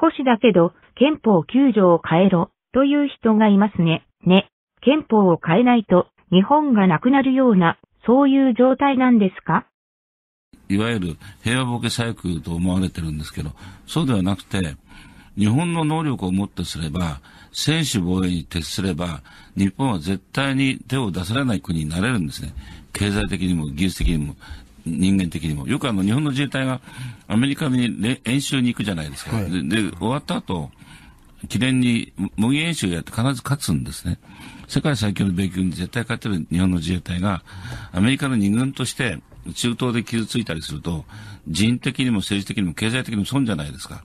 少しだけど、憲法9条を変えろ、という人がいますね。ね。憲法を変えないと、日本がなくなるような、そういう状態なんですかいわゆる平和ボケサイクルと思われてるんですけど、そうではなくて、日本の能力をもってすれば、専守防衛に徹すれば、日本は絶対に手を出されない国になれるんですね。経済的にも技術的にも人間的にも。よくあの、日本の自衛隊がアメリカに演習に行くじゃないですか。はい、でで、終わった後、記念に模擬演習やって必ず勝つんですね。世界最強の米軍に絶対勝てる日本の自衛隊が、アメリカの二軍として中東で傷ついたりすると、人的にも政治的にも経済的にも損じゃないですか。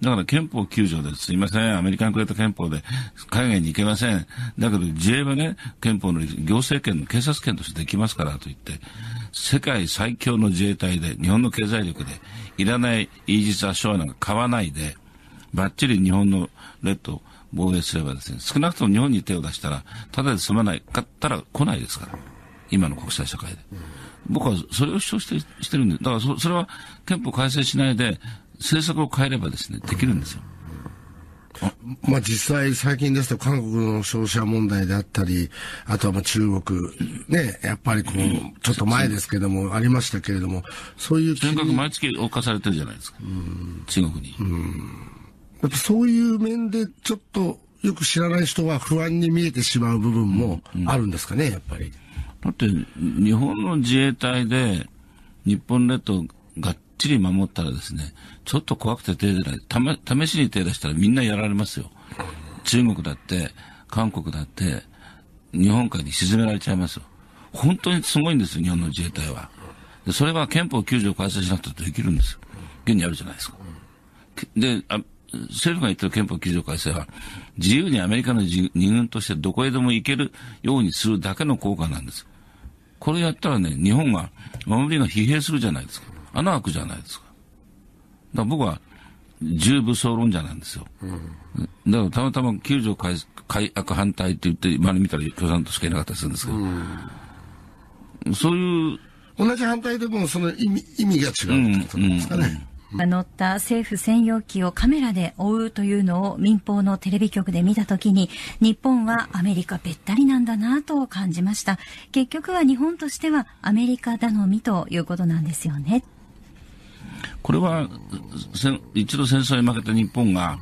だから憲法9条です。すいません。アメリカにくれた憲法で海外に行けません。だけど自衛はね、憲法の行政権の警察権としてできますからと言って、世界最強の自衛隊で、日本の経済力で、いらないイージス・アショアなんか買わないで、ばっちり日本の列島防衛すればですね、少なくとも日本に手を出したら、ただで済まないかったら来ないですから。今の国際社会で。僕はそれを主張してしてるんで、だからそそれは憲法改正しないで、政策を変えればですね、できるんですよ。まあ、実際、最近ですと、韓国の消費者問題であったり、あとはまあ中国、ね、やっぱりこう、ちょっと前ですけども、ありましたけれども、そういう全額毎月侵されてるじゃないですか、中国に。やっぱそういう面で、ちょっとよく知らない人は不安に見えてしまう部分もあるんですかね、やっぱり。だって、日本の自衛隊で、日本列島がちり守ったらですね、ちょっと怖くて手出ない。た試しに手出したらみんなやられますよ。中国だって、韓国だって、日本海に沈められちゃいますよ。本当にすごいんですよ、日本の自衛隊は。それは憲法9条改正しなくてできるんですよ。現にあるじゃないですか。で、あ政府が言ってる憲法9条改正は、自由にアメリカの二軍としてどこへでも行けるようにするだけの効果なんです。これやったらね、日本が守りが疲弊するじゃないですか。穴開くじゃないですか。だから僕は、重武装論者なんですよ。うん、だからたまたま救助改改悪反対って言って、周り見たら共産党しかいなかったりするんですけど、うん、そういう。同じ反対でもその意味意味が違うってことなんですかね。乗った政府専用機をカメラで追うというのを民放のテレビ局で見た時に日本はアメリカべったりなんだなと感じました結局は日本としてはアメリカ頼みということなんですよねこれは一度戦争に負けた日本が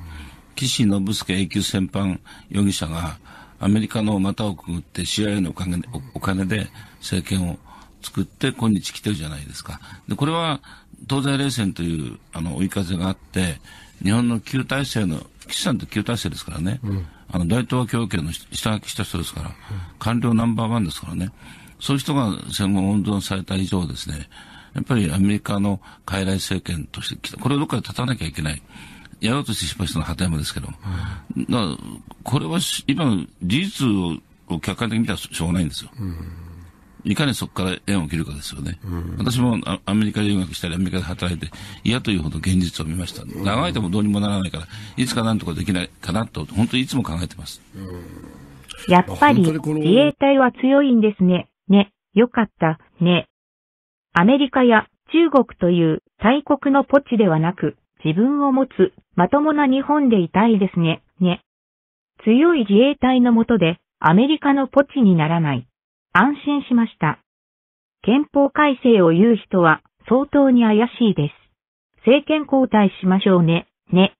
岸信介永久戦犯容疑者がアメリカの股をくぐって CIA のお金でお金で政権を作って今日来てるじゃないですか。で、これは東西冷戦というあの追い風があって、日本の旧体制の、岸さんって旧体制ですからね、うん、あの大東京圏の下書きした人ですから、官僚ナンバーワンですからね、そういう人が戦後温存された以上ですね、やっぱりアメリカの傀儡政権として、これをどっかで立たなきゃいけない。やろうとして失敗したのは山ですけど、うん、だこれは今の事実を客観的に見たらしょうがないんですよ。うんいかにそこから縁を切るかですよね。うん、私もアメリカ留学したり、アメリカで働いて、嫌というほど現実を見ました。長いともどうにもならないから、いつかなんとかできないかなと、本当にいつも考えてます。やっぱり、自衛隊は強いんですね。ね、よかった、ね。アメリカや中国という大国のポチではなく、自分を持つまともな日本でいたいですね、ね。強い自衛隊のもとでアメリカのポチにならない。安心しました。憲法改正を言う人は相当に怪しいです。政権交代しましょうね、ね。